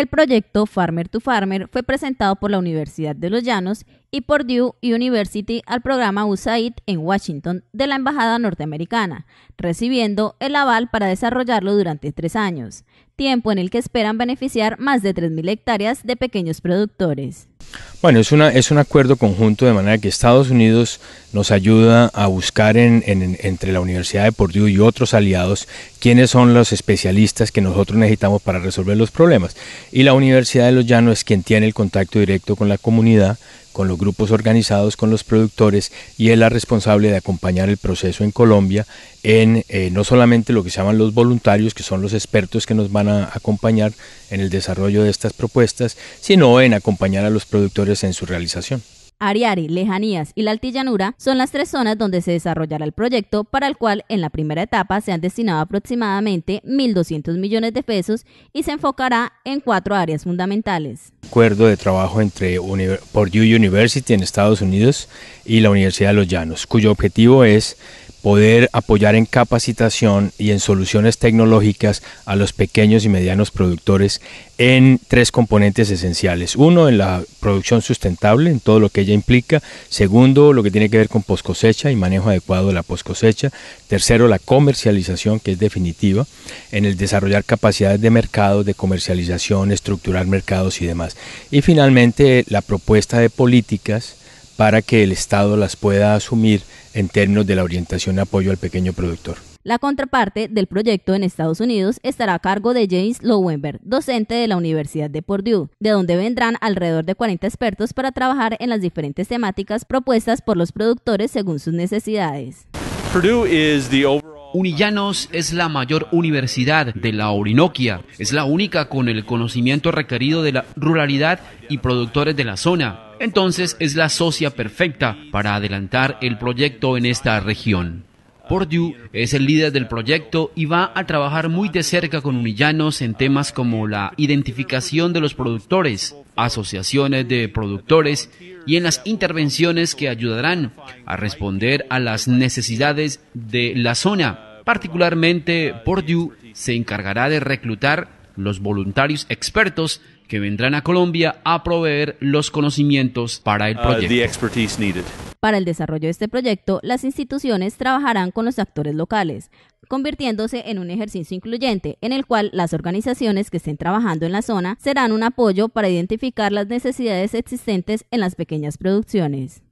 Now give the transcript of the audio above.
El proyecto Farmer to Farmer fue presentado por la Universidad de los Llanos y Purdue University al programa USAID en Washington de la Embajada norteamericana, recibiendo el aval para desarrollarlo durante tres años, tiempo en el que esperan beneficiar más de 3.000 hectáreas de pequeños productores. Bueno, es, un acuerdo conjunto de manera que Estados Unidos nos ayuda a buscar entre la Universidad de Purdue y otros aliados quiénes son los especialistas que nosotros necesitamos para resolver los problemas. Y la Universidad de Los Llanos es quien tiene el contacto directo con la comunidad con los grupos organizados, con los productores, y es responsable de acompañar el proceso en Colombia en eh, no solamente lo que se llaman los voluntarios, que son los expertos que nos van a acompañar en el desarrollo de estas propuestas, sino en acompañar a los productores en su realización. Ariari, Lejanías y la Altillanura son las tres zonas donde se desarrollará el proyecto, para el cual en la primera etapa se han destinado aproximadamente 1.200 millones de pesos y se enfocará en cuatro áreas fundamentales. Acuerdo de trabajo entre Purdue University en Estados Unidos y la Universidad de los Llanos, cuyo objetivo es poder apoyar en capacitación y en soluciones tecnológicas a los pequeños y medianos productores en tres componentes esenciales. Uno, en la producción sustentable, en todo lo que ella implica. Segundo, lo que tiene que ver con cosecha y manejo adecuado de la cosecha; Tercero, la comercialización, que es definitiva, en el desarrollar capacidades de mercado, de comercialización, estructurar mercados y demás. Y finalmente, la propuesta de políticas para que el Estado las pueda asumir en términos de la orientación y apoyo al pequeño productor. La contraparte del proyecto en Estados Unidos estará a cargo de James Lowenberg, docente de la Universidad de Purdue, de donde vendrán alrededor de 40 expertos para trabajar en las diferentes temáticas propuestas por los productores según sus necesidades. Unillanos es la mayor universidad de la Orinoquia, es la única con el conocimiento requerido de la ruralidad y productores de la zona entonces es la socia perfecta para adelantar el proyecto en esta región. Purdue es el líder del proyecto y va a trabajar muy de cerca con Unillanos en temas como la identificación de los productores, asociaciones de productores y en las intervenciones que ayudarán a responder a las necesidades de la zona. Particularmente, Purdue se encargará de reclutar los voluntarios expertos que vendrán a Colombia a proveer los conocimientos para el ah, proyecto. para el desarrollo de este proyecto, las instituciones trabajarán con los actores locales, convirtiéndose en un ejercicio incluyente en el cual las organizaciones que estén trabajando en la zona serán un apoyo para identificar las necesidades existentes en las pequeñas producciones.